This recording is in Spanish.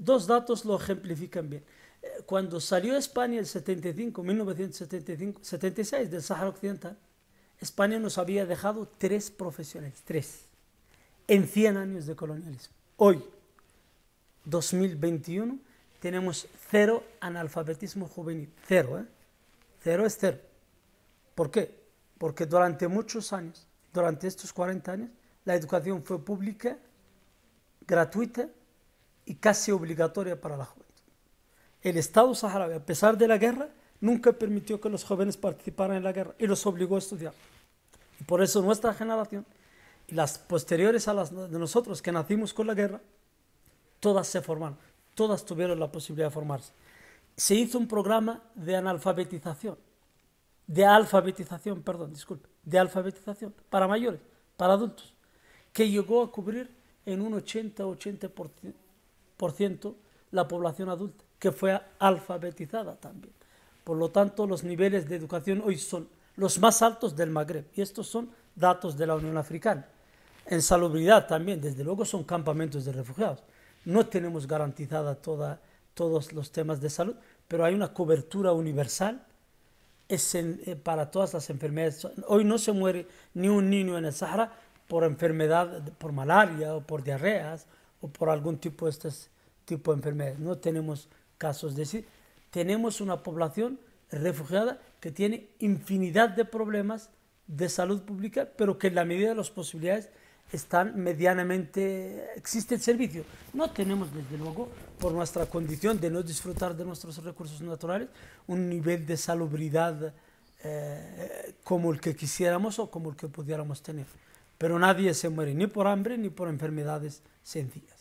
dos datos lo ejemplifican bien. Eh, cuando salió España el 75, 1975, 76 del Sáhara Occidental, España nos había dejado tres profesionales, tres, en 100 años de colonialismo. Hoy, 2021, tenemos cero analfabetismo juvenil, cero, ¿eh? Cero es cero. ¿Por qué? Porque durante muchos años, durante estos 40 años, la educación fue pública, gratuita y casi obligatoria para la juventud. El Estado saharaui, a pesar de la guerra, nunca permitió que los jóvenes participaran en la guerra y los obligó a estudiar. por eso nuestra generación y las posteriores a las de nosotros que nacimos con la guerra, todas se formaron, todas tuvieron la posibilidad de formarse. Se hizo un programa de analfabetización, de alfabetización, perdón, disculpe, de alfabetización para mayores, para adultos, que llegó a cubrir en un 80-80% la población adulta, que fue alfabetizada también. Por lo tanto, los niveles de educación hoy son los más altos del Magreb, y estos son datos de la Unión Africana. En salubridad también, desde luego, son campamentos de refugiados. No tenemos garantizada toda, todos los temas de salud, pero hay una cobertura universal es eh, para todas las enfermedades. Hoy no se muere ni un niño en el Sahara por enfermedad, por malaria o por diarreas o por algún tipo de estas tipo enfermedades. No tenemos casos de sí. Tenemos una población refugiada que tiene infinidad de problemas de salud pública, pero que en la medida de las posibilidades están medianamente, existe el servicio. No tenemos, desde luego, por nuestra condición de no disfrutar de nuestros recursos naturales, un nivel de salubridad eh, como el que quisiéramos o como el que pudiéramos tener pero nadie se muere ni por hambre ni por enfermedades sencillas.